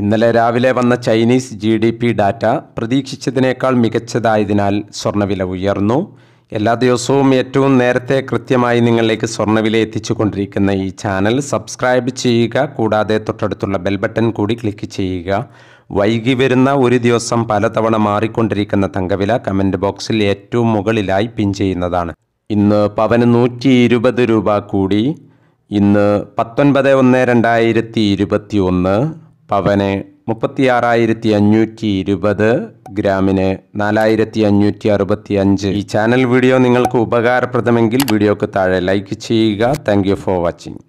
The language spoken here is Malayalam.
ഇന്നലെ രാവിലെ വന്ന Chinese G D P data പ്രതീക്ഷിച്ചതിനേക്കാൾ മികച്ചതായതിനാൽ സ്വർണ്ണവില ഉയർന്നു എല്ലാ ദിവസവും ഏറ്റവും നേരത്തെ കൃത്യമായി നിങ്ങളിലേക്ക് സ്വർണ്ണവില എത്തിച്ചുകൊണ്ടിരിക്കുന്ന ഈ ചാനൽ സബ്സ്ക്രൈബ് ചെയ്യുക കൂടാതെ തൊട്ടടുത്തുള്ള ബെൽ ബട്ടൺ കൂടി ക്ലിക്ക് ചെയ്യുക വൈകി വരുന്ന ഒരു ദിവസം പലതവണ മാറിക്കൊണ്ടിരിക്കുന്ന തങ്കവില കമൻറ്റ് ബോക്സിൽ ഏറ്റവും മുകളിലായി പിൻ ചെയ്യുന്നതാണ് ഇന്ന് പവന് നൂറ്റി ഇരുപത് രൂപ കൂടി ഇന്ന് പത്തൊൻപത് ഒന്ന് രണ്ടായിരത്തി ഇരുപത്തി ഒന്ന് പവന് മുപ്പത്തിയാറായിരത്തി അഞ്ഞൂറ്റി ഇരുപത് ഗ്രാമിന് നാലായിരത്തി അഞ്ഞൂറ്റി അറുപത്തി അഞ്ച് ഈ ചാനൽ വീഡിയോ നിങ്ങൾക്ക് ഉപകാരപ്രദമെങ്കിൽ വീഡിയോക്ക് താഴെ ലൈക്ക് ചെയ്യുക താങ്ക് ഫോർ വാച്ചിങ്